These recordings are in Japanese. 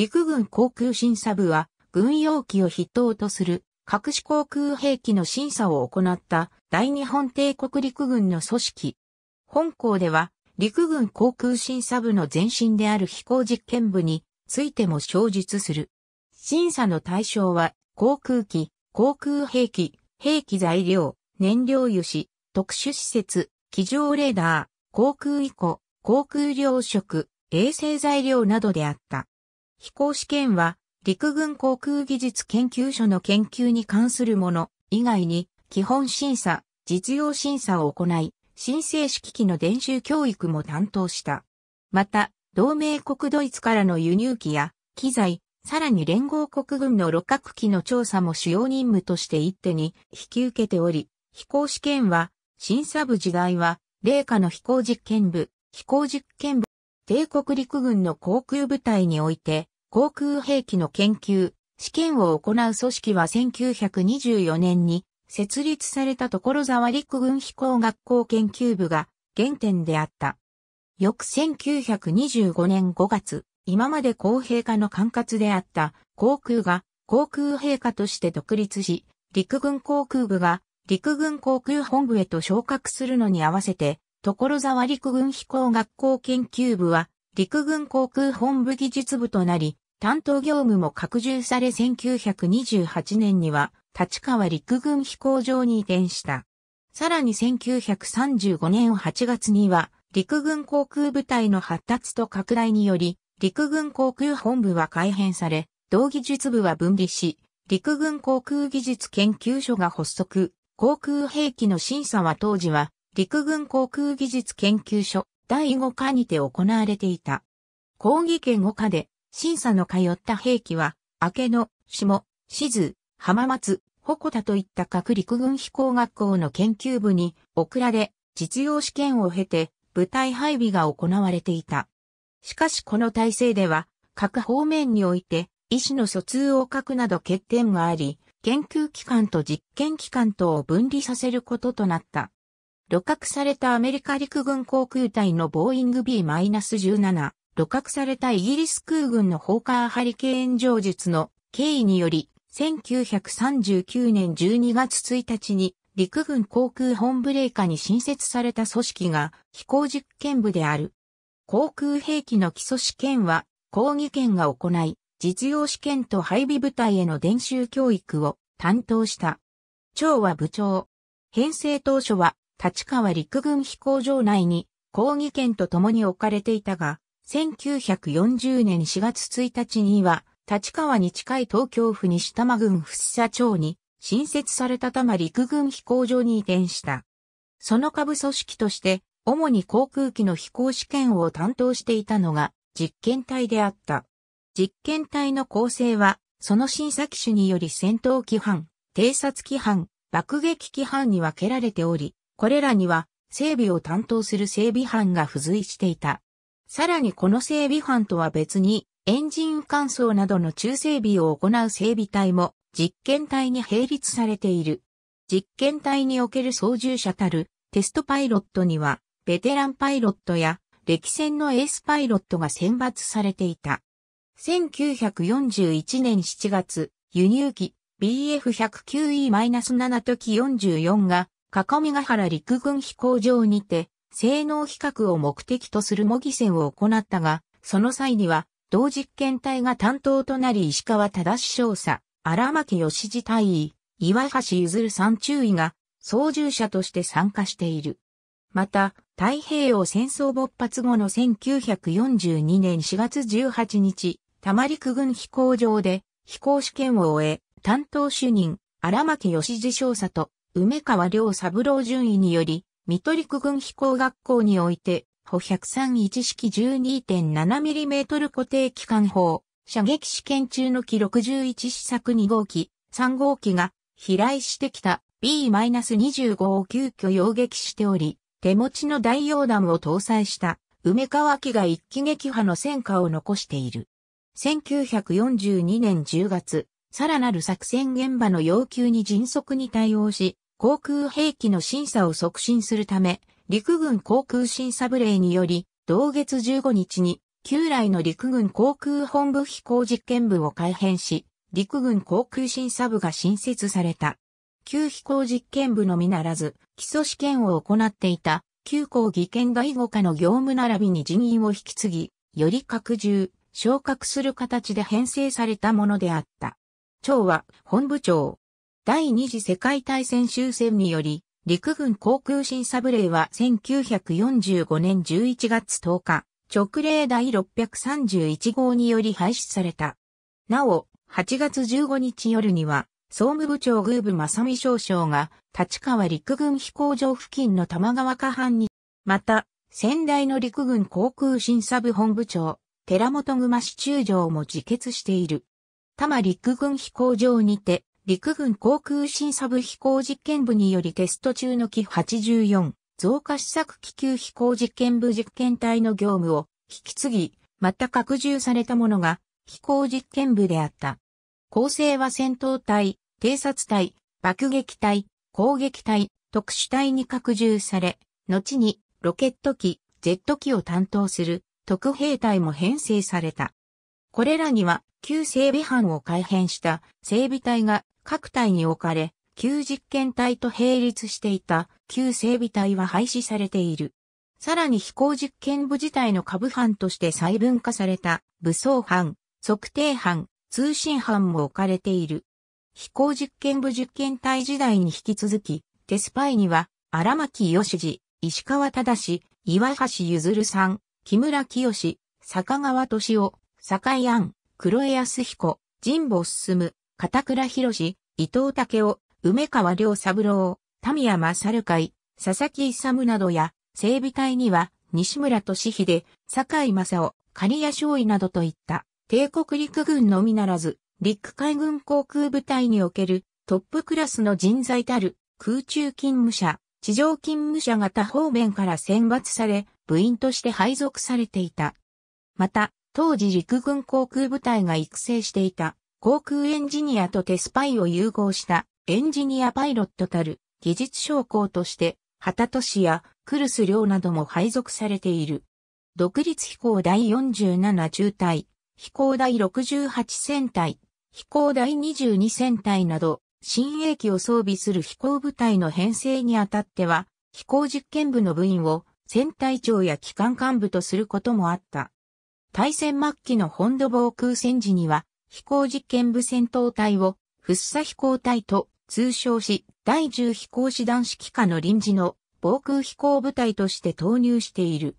陸軍航空審査部は、軍用機を筆頭とする、各種航空兵器の審査を行った大日本帝国陸軍の組織。本校では陸軍航空審査部の前身である飛行実験部についても詳述する。審査の対象は航空機、航空兵器、兵器材料、燃料油脂、特殊施設、機上レーダー、航空以行、航空糧食、衛星材料などであった。飛行試験は、陸軍航空技術研究所の研究に関するもの以外に、基本審査、実用審査を行い、申請式機の練習教育も担当した。また、同盟国ドイツからの輸入機や、機材、さらに連合国軍の六角機の調査も主要任務として一手に引き受けており、飛行試験は、審査部時代は、霊下の飛行実験部、飛行実験部帝国陸軍の航空部隊において、航空兵器の研究、試験を行う組織は1924年に設立された所沢陸軍飛行学校研究部が原点であった。翌1925年5月、今まで公平化の管轄であった航空が航空陛下として独立し、陸軍航空部が陸軍航空本部へと昇格するのに合わせて所沢陸軍飛行学校研究部は、陸軍航空本部技術部となり、担当業務も拡充され1928年には、立川陸軍飛行場に移転した。さらに1935年8月には、陸軍航空部隊の発達と拡大により、陸軍航空本部は改編され、同技術部は分離し、陸軍航空技術研究所が発足、航空兵器の審査は当時は陸軍航空技術研究所第5課にて行われていた。講義権5課で審査の通った兵器は、明けの、下、静、浜松、鉾田といった各陸軍飛行学校の研究部に送られ、実用試験を経て部隊配備が行われていた。しかしこの体制では、各方面において、医師の疎通を書くなど欠点があり、研究機関と実験機関とを分離させることとなった。旅客されたアメリカ陸軍航空隊のボーイング B-17、旅客されたイギリス空軍のホーカーハリケーン上術の経緯により、1939年12月1日に陸軍航空本部令下に新設された組織が飛行実験部である。航空兵器の基礎試験は抗議権が行い、実用試験と配備部隊への伝習教育を担当した。長は部長。編成当初は立川陸軍飛行場内に、抗議権と共に置かれていたが、1940年4月1日には、立川に近い東京府西多摩郡福生町に、新設された多摩陸軍飛行場に移転した。その下部組織として、主に航空機の飛行試験を担当していたのが、実験体であった。実験体の構成は、その審査機種により戦闘機班、偵察機班、爆撃機班に分けられており、これらには整備を担当する整備班が付随していた。さらにこの整備班とは別に、エンジン乾燥などの中整備を行う整備隊も実験隊に並立されている。実験隊における操縦者たるテストパイロットには、ベテランパイロットや歴戦のエースパイロットが選抜されていた。1941年7月、輸入機 BF109E-7 時44が各務原陸軍飛行場にて、性能比較を目的とする模擬戦を行ったが、その際には、同実験隊が担当となり石川忠少佐、荒牧義次隊員、岩橋譲三中尉が、操縦者として参加している。また、太平洋戦争勃発後の1942年4月18日、多摩陸軍飛行場で飛行試験を終え、担当主任、荒牧義次少佐と梅川良三郎順位により、三鳥区軍飛行学校において、歩131式 12.7mm 固定機関砲、射撃試験中の機61試作2号機、3号機が飛来してきた B-25 を急遽要撃しており、手持ちの大洋弾を搭載した梅川機が一気撃破の戦果を残している。1942年10月、さらなる作戦現場の要求に迅速に対応し、航空兵器の審査を促進するため、陸軍航空審査部令により、同月15日に、旧来の陸軍航空本部飛行実験部を改編し、陸軍航空審査部が新設された。旧飛行実験部のみならず、基礎試験を行っていた、旧校技研外語課の業務並びに人員を引き継ぎ、より拡充、昇格する形で編成されたものであった。長は本部長、第二次世界大戦終戦により、陸軍航空審査部令は1945年11月10日、直令第631号により廃止された。なお、8月15日夜には、総務部長宮部正美少将が、立川陸軍飛行場付近の玉川下半に、また、仙台の陸軍航空審査部本部長、寺本熊市中将も自決している。多摩陸軍飛行場にて、陸軍航空審査部飛行実験部によりテスト中の機84増加試作気球飛行実験部実験隊の業務を引き継ぎ、また拡充されたものが飛行実験部であった。構成は戦闘隊、偵察隊、爆撃隊、攻撃隊、特殊隊に拡充され、後にロケット機、Z 機を担当する特兵隊も編成された。これらには旧整備班を改編した整備隊が各隊に置かれ、旧実験隊と並立していた旧整備隊は廃止されている。さらに飛行実験部自体の下部班として細分化された武装班、測定班、通信班も置かれている。飛行実験部実験隊時代に引き続き、テスパイには荒牧義次、石川忠、岩橋譲さん、木村清、坂川敏夫、坂井安、黒江康彦、神保進、片倉博士、伊藤武雄、梅川良三郎、田宮正会、佐々木勇などや、整備隊には、西村俊秀、酒井正夫、刈谷少尉などといった、帝国陸軍のみならず、陸海軍航空部隊におけるトップクラスの人材たる空中勤務者、地上勤務者が方面から選抜され、部員として配属されていた。また、当時陸軍航空部隊が育成していた航空エンジニアとテスパイを融合したエンジニアパイロットたる技術将校として、旗都市やクルス寮なども配属されている。独立飛行第47中隊、飛行第68戦隊、飛行第22戦隊など、新鋭機を装備する飛行部隊の編成にあたっては、飛行実験部の部員を戦隊長や機関幹部とすることもあった。対戦末期の本土防空戦時には、飛行実験部戦闘隊を、ッサ飛行隊と通称し、第10飛行士団指揮下の臨時の防空飛行部隊として投入している。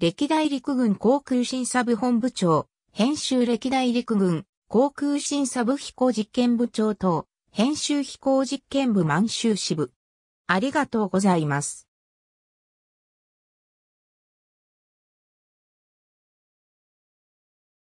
歴代陸軍航空審査部本部長、編集歴代陸軍航空審査部飛行実験部長等、編集飛行実験部満州支部。ありがとうございます。